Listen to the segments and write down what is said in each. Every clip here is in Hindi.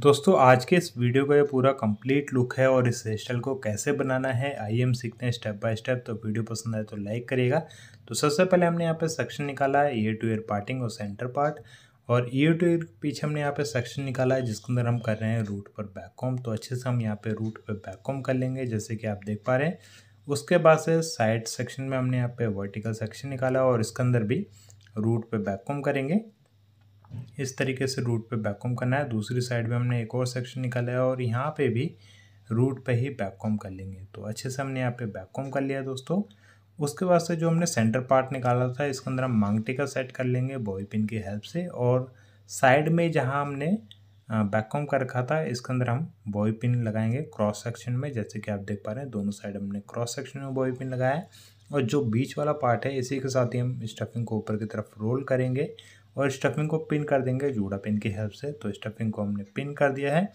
दोस्तों आज के इस वीडियो का ये पूरा कंप्लीट लुक है और इस हेयर स्टाइल को कैसे बनाना है आइए हम सीखते हैं स्टेप बाय स्टेप तो वीडियो पसंद आए तो लाइक करिएगा तो सबसे पहले हमने यहाँ पे सेक्शन निकाला है ईयर टू ईयर पार्टिंग और सेंटर पार्ट और ईयर टू ईयर पीछे हमने यहाँ पे सेक्शन निकाला है जिसके अंदर हम कर रहे हैं रूट पर कॉम तो अच्छे से हम यहाँ पर रूट पर बैककॉम कर लेंगे जैसे कि आप देख पा रहे हैं उसके बाद से साइड सेक्शन में हमने यहाँ पे वर्टिकल सेक्शन निकाला और इसके अंदर भी रूट पर कॉम करेंगे इस तरीके से रूट पे बैककॉम करना है दूसरी साइड में हमने एक और सेक्शन निकाला है और यहाँ पे भी रूट पे ही बैककॉम कर लेंगे तो अच्छे से हमने यहाँ पे बैककॉम कर लिया दोस्तों उसके बाद से जो हमने सेंटर पार्ट निकाला था इसके अंदर हम मांगटी का सेट कर लेंगे बॉय पिन की हेल्प से और साइड में जहाँ हमने बैककॉम कर रखा था इसके अंदर हम बॉय पिन लगाएंगे क्रॉस सेक्शन में जैसे कि आप देख पा रहे हैं दोनों साइड हमने क्रॉस सेक्शन में बॉय पिन लगाया और जो बीच वाला पार्ट है इसी के साथ ही हम स्टफिंग को ऊपर की तरफ रोल करेंगे और स्टफिंग को पिन कर देंगे जूड़ा पिन की हेल्प से तो स्टफिंग को हमने पिन कर दिया है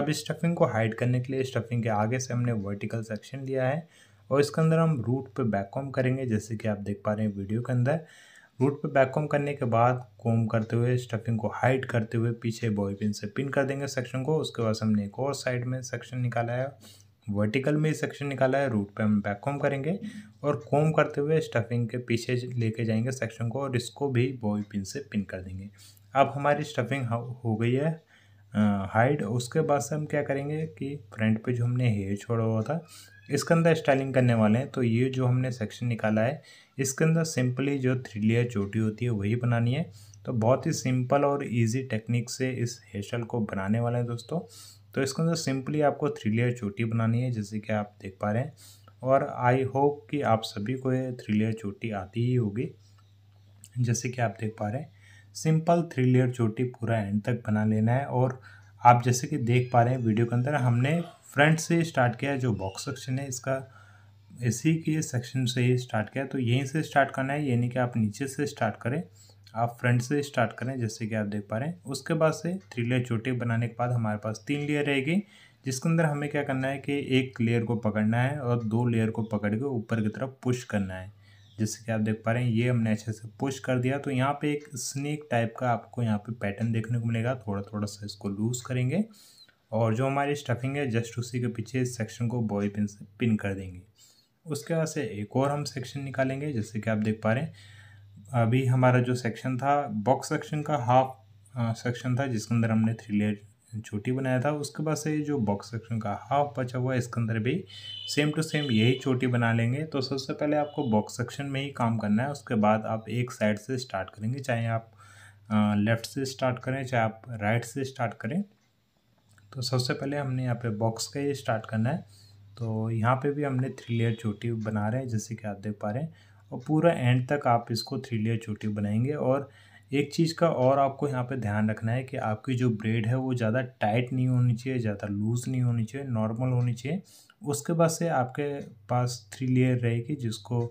अब स्टफिंग को हाइड करने के लिए स्टफिंग के आगे से हमने वर्टिकल सेक्शन लिया है और इसके अंदर हम रूट पे कॉम करेंगे जैसे कि आप देख पा रहे हैं वीडियो के अंदर रूट पे कॉम करने के बाद कॉम करते हुए स्टफिंग को हाइड करते हुए पीछे बॉय पिन से पिन कर देंगे सेक्शन को उसके बाद हमने एक और साइड में सेक्शन निकाला है वर्टिकल में सेक्शन निकाला है रूट पे हम बैक कॉम करेंगे और कॉम करते हुए स्टफिंग के पीछे लेके जाएंगे सेक्शन को और इसको भी बॉबी पिन से पिन कर देंगे अब हमारी स्टफिंग हो गई है हाइड उसके बाद से हम क्या करेंगे कि फ्रंट पे जो हमने हेयर छोड़ा हुआ था इसके अंदर स्टाइलिंग करने वाले हैं तो ये जो हमने सेक्शन निकाला है इसके अंदर सिंपली जो थ्री लेयर चोटी होती है वही बनानी है तो बहुत ही सिंपल और इजी टेक्निक से इस हेयर स्टाइल को बनाने वाले हैं दोस्तों तो इसके अंदर सिंपली आपको थ्री लेयर चोटी बनानी है जैसे कि आप देख पा रहे हैं और आई होप कि आप सभी को ये थ्री लेयर चोटी आती ही होगी जैसे कि आप देख पा रहे हैं सिंपल थ्री लेयर चोटी पूरा एंड तक बना लेना है और आप जैसे कि देख पा रहे हैं वीडियो के अंदर हमने फ्रंट से स्टार्ट किया जो बॉक्स सेक्शन है इसका इसी के सेक्शन से ही स्टार्ट किया तो यहीं से स्टार्ट करना है यानी कि आप नीचे से स्टार्ट करें आप फ्रंट से स्टार्ट करें जैसे कि आप देख पा रहे हैं उसके बाद से थ्री लेयर चोटी बनाने के बाद हमारे पास तीन लेयर रहेगी जिसके अंदर हमें क्या करना है कि एक लेयर को पकड़ना है और दो लेयर को पकड़ के ऊपर की तरफ पुश करना है जैसे कि आप देख पा रहे हैं ये हमने अच्छे से पुश कर दिया तो यहाँ पे एक स्नेक टाइप का आपको यहाँ पे पैटर्न देखने को मिलेगा थोड़ा थोड़ा सा इसको लूज़ करेंगे और जो हमारी स्टफिंग है जस्ट उसी के पीछे इस सेक्शन को बॉय पिन से पिन कर देंगे उसके बाद से एक और हम सेक्शन निकालेंगे जैसे कि आप देख पा रहे हैं अभी हमारा जो सेक्शन था बॉक्स सेक्शन का हाफ सेक्शन था जिसके अंदर हमने थ्री लेयर चोटी बनाया था उसके बाद से जो बॉक्स सेक्शन का हाफ बचा हुआ है इसके अंदर भी सेम टू सेम यही चोटी बना लेंगे तो सबसे पहले आपको बॉक्स सेक्शन में ही काम करना है उसके बाद आप एक साइड से स्टार्ट करेंगे चाहे आप लेफ़्ट से स्टार्ट करें चाहे आप राइट से स्टार्ट करें तो सबसे पहले हमने यहाँ पे बॉक्स का ही स्टार्ट करना है तो यहाँ पे भी हमने थ्री लेयर चोटी बना रहे हैं जैसे कि आप देख पा रहे हैं और पूरा एंड तक आप इसको थ्री लेयर चोटी बनाएंगे और एक चीज़ का और आपको यहाँ पे ध्यान रखना है कि आपकी जो ब्रेड है वो ज़्यादा टाइट नहीं होनी चाहिए ज़्यादा लूज़ नहीं होनी चाहिए नॉर्मल होनी चाहिए उसके बाद से आपके पास थ्री लेयर रहेगी जिसको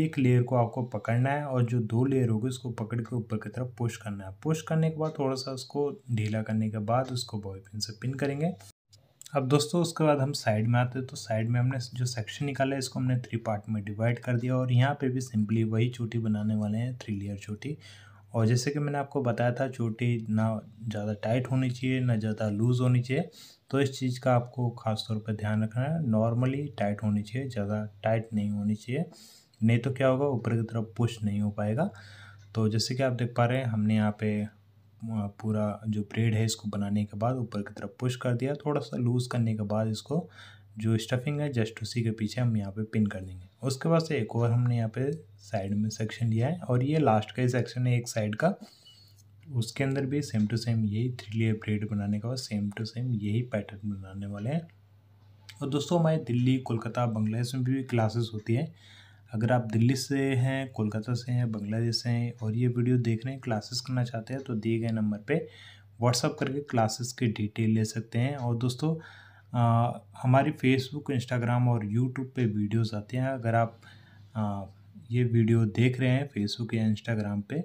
एक लेयर को आपको पकड़ना है और जो दो लेयर होगी उसको पकड़ के ऊपर की तरफ पुश करना है पुश करने के बाद थोड़ा सा उसको ढीला करने के बाद उसको बॉल पिन से पिन करेंगे अब दोस्तों उसके बाद हम साइड में आते हैं तो साइड में हमने जो सेक्शन निकाला है इसको हमने थ्री पार्ट में डिवाइड कर दिया और यहाँ पे भी सिंपली वही चोटी बनाने वाले हैं थ्री लेयर चोटी और जैसे कि मैंने आपको बताया था चोटी ना ज़्यादा टाइट होनी चाहिए ना ज़्यादा लूज़ होनी चाहिए तो इस चीज़ का आपको ख़ास तौर पर ध्यान रखना है नॉर्मली टाइट होनी चाहिए ज़्यादा टाइट नहीं होनी चाहिए नहीं तो क्या होगा ऊपर की तरफ पुश नहीं हो पाएगा तो जैसे कि आप देख पा रहे हैं हमने यहाँ पे पूरा जो ब्रेड है इसको बनाने के बाद ऊपर की तरफ पुश कर दिया थोड़ा सा लूज़ करने के बाद इसको जो स्टफिंग है जस्ट उसी के पीछे हम यहाँ पे पिन कर देंगे उसके बाद से एक और हमने यहाँ पे साइड में सेक्शन लिया है और ये लास्ट का ही सेक्शन है एक साइड का उसके अंदर भी सेम टू सेम यही थ्री लेयर ब्रेड बनाने के बाद सेम टू सेम यही पैटर्न बनाने वाले हैं और दोस्तों हमारे दिल्ली कोलकाता बांग्लादेश में भी, भी क्लासेस होती है अगर आप दिल्ली से हैं कोलकाता से हैं बांग्लादेश से हैं और ये वीडियो देख रहे हैं क्लासेस करना चाहते हैं तो दिए गए नंबर पे व्हाट्सअप करके क्लासेस के डिटेल ले सकते हैं और दोस्तों आ, हमारी फेसबुक इंस्टाग्राम और यूट्यूब पे वीडियोस आते हैं अगर आप आ, ये वीडियो देख रहे हैं फेसबुक या इंस्टाग्राम पे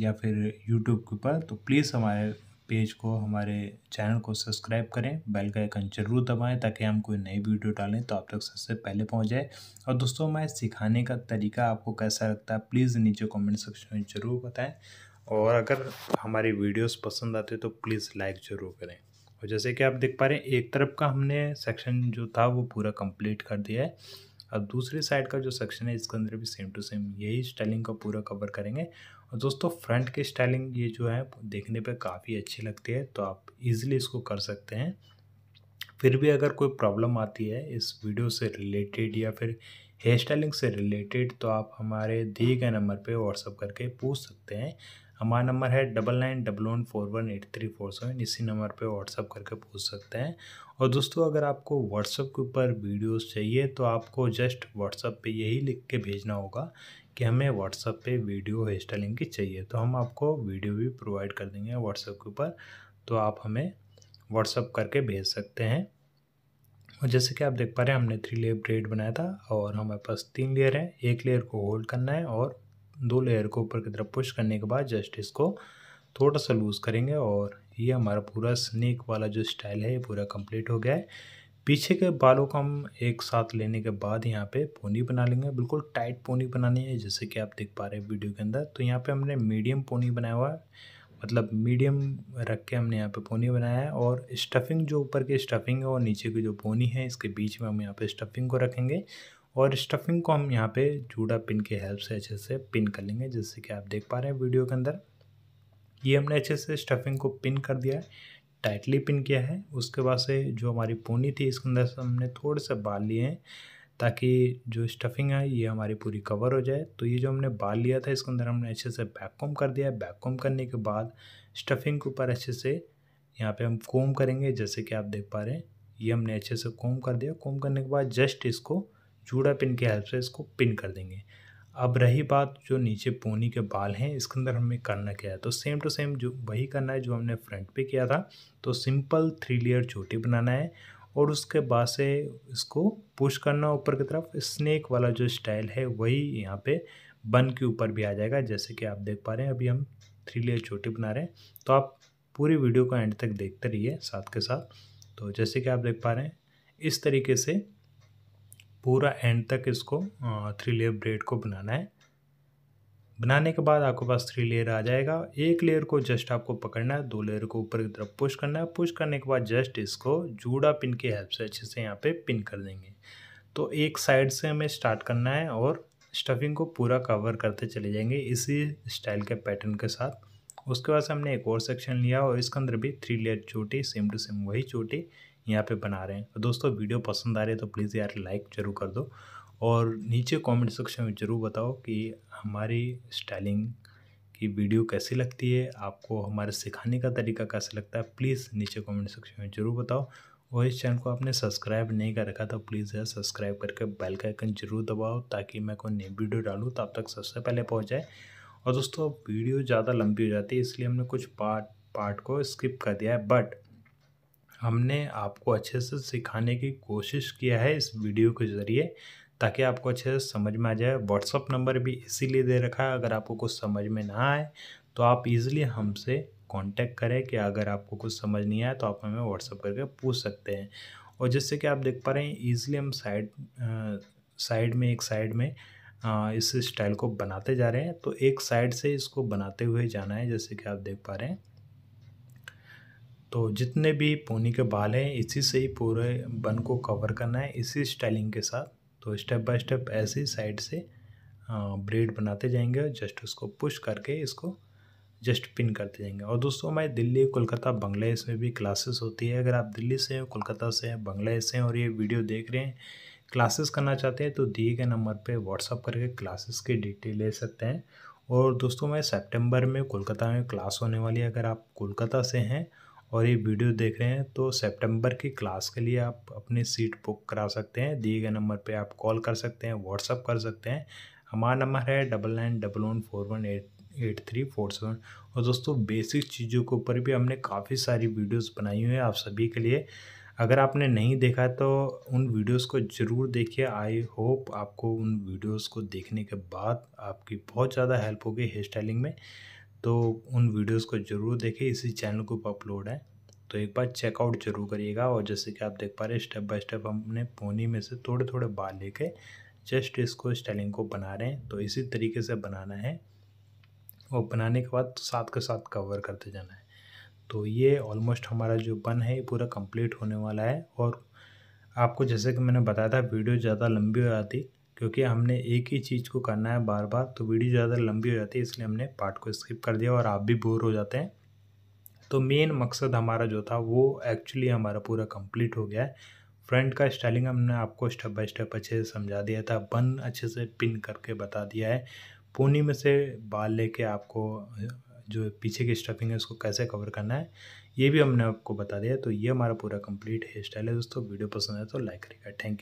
या फिर यूट्यूब के ऊपर तो प्लीज़ हमारे पेज को हमारे चैनल को सब्सक्राइब करें बेल का आइकन जरूर दबाएं ताकि हम कोई नई वीडियो डालें तो आप तक सबसे पहले पहुंच जाए और दोस्तों मैं सिखाने का तरीका आपको कैसा लगता है प्लीज़ नीचे कमेंट सेक्शन में ज़रूर बताएं और अगर हमारी वीडियोस पसंद आते तो प्लीज़ लाइक ज़रूर करें और जैसे कि आप देख पा रहे हैं एक तरफ का हमने सेक्शन जो था वो पूरा कंप्लीट कर दिया है अब दूसरी साइड का जो सेक्शन है इसके अंदर भी सेम टू सेम यही स्टाइलिंग का पूरा कवर करेंगे और दोस्तों फ्रंट की स्टाइलिंग ये जो है देखने पे काफ़ी अच्छी लगती है तो आप इजीली इसको कर सकते हैं फिर भी अगर कोई प्रॉब्लम आती है इस वीडियो से रिलेटेड या फिर हेयर स्टाइलिंग से रिलेटेड तो आप हमारे दिए गए नंबर पे व्हाट्सअप करके पूछ सकते हैं हमारा नंबर है double nine double one four one eight three four seven इसी नंबर पे व्हाट्सअप करके पूछ सकते हैं और दोस्तों अगर आपको व्हाट्सअप के ऊपर वीडियोस चाहिए तो आपको जस्ट व्हाट्सअप पे यही लिख के भेजना होगा कि हमें व्हाट्सअप पे वीडियो हेयर स्टाइलिंग की चाहिए तो हम आपको वीडियो भी प्रोवाइड कर देंगे व्हाट्सअप के ऊपर तो आप हमें व्हाट्सअप करके भेज सकते हैं और जैसे कि आप देख पा रहे हैं हमने थ्री लेयर ब्रेड बनाया था और हमारे पास तीन लेयर है एक लेयर को होल्ड करना है और दो लेयर को ऊपर की तरफ पुश करने के बाद जस्ट इसको थोड़ा सा लूज़ करेंगे और ये हमारा पूरा स्नेक वाला जो स्टाइल है ये पूरा कंप्लीट हो गया है पीछे के बालों को हम एक साथ लेने के बाद यहाँ पे पोनी बना लेंगे बिल्कुल टाइट पोनी बनानी है जैसे कि आप देख पा रहे हैं वीडियो के अंदर तो यहाँ पे हमने मीडियम पोनी बनाया हुआ है मतलब मीडियम रख के हमने यहाँ पे पोनी बनाया है और स्टफिंग जो ऊपर की स्टफिंग है और नीचे की जो पोनी है इसके बीच में हम यहाँ पर स्टफिंग को रखेंगे और स्टफिंग को हम यहाँ पे जूड़ा पिन के हेल्प से अच्छे से पिन कर लेंगे जैसे कि आप देख पा रहे हैं वीडियो के अंदर ये हमने अच्छे से स्टफिंग को पिन कर दिया है टाइटली पिन किया है उसके बाद से जो हमारी पोनी थी इसके अंदर से हमने थोड़े से बाल लिए हैं ताकि जो स्टफिंग है ये हमारी पूरी कवर हो जाए तो ये जो हमने बाल लिया था इसके अंदर हमने अच्छे से बैककॉम कर दिया है बैककॉम करने के बाद स्टफिंग के ऊपर अच्छे से यहाँ पे हम कोम करेंगे जैसे कि आप देख पा रहे हैं ये हमने अच्छे से कोम कर दिया कोम करने के बाद जस्ट इसको जूड़ा पिन की हेल्प से इसको पिन कर देंगे अब रही बात जो नीचे पोनी के बाल हैं इसके अंदर हमें करना क्या है तो सेम टू सेम जो वही करना है जो हमने फ्रंट पे किया था तो सिंपल थ्री लेयर चोटी बनाना है और उसके बाद से इसको पुश करना ऊपर की तरफ स्नैक वाला जो स्टाइल है वही यहाँ पे बन के ऊपर भी आ जाएगा जैसे कि आप देख पा रहे हैं अभी हम थ्री लेयर चोटी बना रहे हैं तो आप पूरी वीडियो को एंड तक देखते रहिए साथ के साथ तो जैसे कि आप देख पा रहे हैं इस तरीके से पूरा एंड तक इसको थ्री लेयर ब्रेड को बनाना है बनाने के बाद आपके पास थ्री लेयर आ जाएगा एक लेयर को जस्ट आपको पकड़ना है दो लेयर को ऊपर की तरफ पुश करना है पुश करने के बाद जस्ट इसको जूड़ा पिन की हेल्प से अच्छे से यहाँ पे पिन कर देंगे तो एक साइड से हमें स्टार्ट करना है और स्टफिंग को पूरा कवर करते चले जाएंगे इसी स्टाइल के पैटर्न के साथ उसके बाद से हमने एक और सेक्शन लिया और इसके अंदर भी थ्री लेयर चोटी सेम टू सेम वही चोटी यहाँ पे बना रहे हैं तो दोस्तों वीडियो पसंद आ रही है तो प्लीज़ यार लाइक ज़रूर कर दो और नीचे कमेंट सेक्शन में ज़रूर बताओ कि हमारी स्टाइलिंग की वीडियो कैसी लगती है आपको हमारे सिखाने का तरीका कैसा लगता है प्लीज़ नीचे कमेंट सेक्शन में ज़रूर बताओ और इस चैनल को आपने सब्सक्राइब नहीं कर रखा तो प्लीज़ यार सब्सक्राइब करके बेल का आइकन जरूर दबाओ ताकि मैं कोई नई वीडियो डालूँ तो आप तक सबसे पहले पहुँच जाए और दोस्तों वीडियो ज़्यादा लंबी हो जाती है इसलिए हमने कुछ पार्ट पार्ट को स्किप कर दिया है बट हमने आपको अच्छे से सिखाने की कोशिश किया है इस वीडियो के ज़रिए ताकि आपको अच्छे से समझ में आ जाए व्हाट्सअप नंबर भी इसीलिए दे रखा है अगर आपको कुछ समझ में ना आए तो आप इजीली हमसे कांटेक्ट करें कि अगर आपको कुछ समझ नहीं आए तो आप हमें व्हाट्सअप करके पूछ सकते हैं और जैसे कि आप देख पा रहे हैं ईजिली हम साइड साइड में एक साइड में आ, इस स्टाइल को बनाते जा रहे हैं तो एक साइड से इसको बनाते हुए जाना है जैसे कि आप देख पा रहे हैं तो जितने भी पोनी के बाल हैं इसी से ही पूरे बन को कवर करना है इसी स्टाइलिंग के साथ तो स्टेप बाय स्टेप ऐसे ही साइड से ब्रेड बनाते जाएंगे और जस्ट उसको पुश करके इसको जस्ट पिन करते जाएंगे और दोस्तों हमारे दिल्ली कोलकाता बांग्लादेश में भी क्लासेस होती है अगर आप दिल्ली से हैं कोलकाता से हैं बांग्लादेश से हैं और ये वीडियो देख रहे हैं क्लासेस करना चाहते हैं तो दिए गए नंबर पे व्हाट्सअप करके क्लासेस की डिटेल ले सकते हैं और दोस्तों मैं सेप्टेम्बर में कोलकाता में क्लास होने वाली है अगर आप कोलकाता से हैं और ये वीडियो देख रहे हैं तो सितंबर की क्लास के लिए आप अपनी सीट बुक करा सकते हैं दिए गए नंबर पे आप कॉल कर सकते हैं व्हाट्सअप कर सकते हैं हमारा नंबर है double nine double one four one eight eight three four seven और दोस्तों बेसिक चीज़ों के ऊपर भी हमने काफ़ी सारी वीडियोस बनाई हुई हैं आप सभी के लिए अगर आपने नहीं देखा तो उन वीडियोस को ज़रूर देखिए आई होप आपको उन वीडियोस को देखने के बाद आपकी बहुत ज़्यादा हेल्प होगी हेयर स्टाइलिंग में तो उन वीडियोस को ज़रूर देखें इसी चैनल के ऊपर अपलोड है तो एक बार चेकआउट जरूर करिएगा और जैसे कि आप देख पा रहे स्टेप बाय स्टेप हमने पोनी में से थोड़े थोड़े बाल लेके जस्ट इसको स्टाइलिंग को बना रहे हैं तो इसी तरीके से बनाना है और बनाने के बाद साथ के साथ कवर करते जाना है तो ये ऑलमोस्ट हमारा जो बन है पूरा कंप्लीट होने वाला है और आपको जैसे कि मैंने बताया था वीडियो ज़्यादा लंबी हो जाती क्योंकि हमने एक ही चीज़ को करना है बार बार तो वीडियो ज़्यादा लंबी हो जाती है इसलिए हमने पार्ट को स्किप कर दिया और आप भी बोर हो जाते हैं तो मेन मकसद हमारा जो था वो एक्चुअली हमारा पूरा कंप्लीट हो गया है फ्रंट का स्टाइलिंग हमने आपको स्टेप बाय स्टेप अच्छे से समझा दिया था बन अच्छे से पिन करके बता दिया है पोनी में से बाल लेके आपको जो पीछे की स्टफिंग है उसको कैसे कवर करना है ये भी हमने आपको बता दिया तो ये हमारा पूरा कंप्लीट हेयर स्टाइल है दोस्तों वीडियो पसंद है तो लाइक करेगा थैंक यू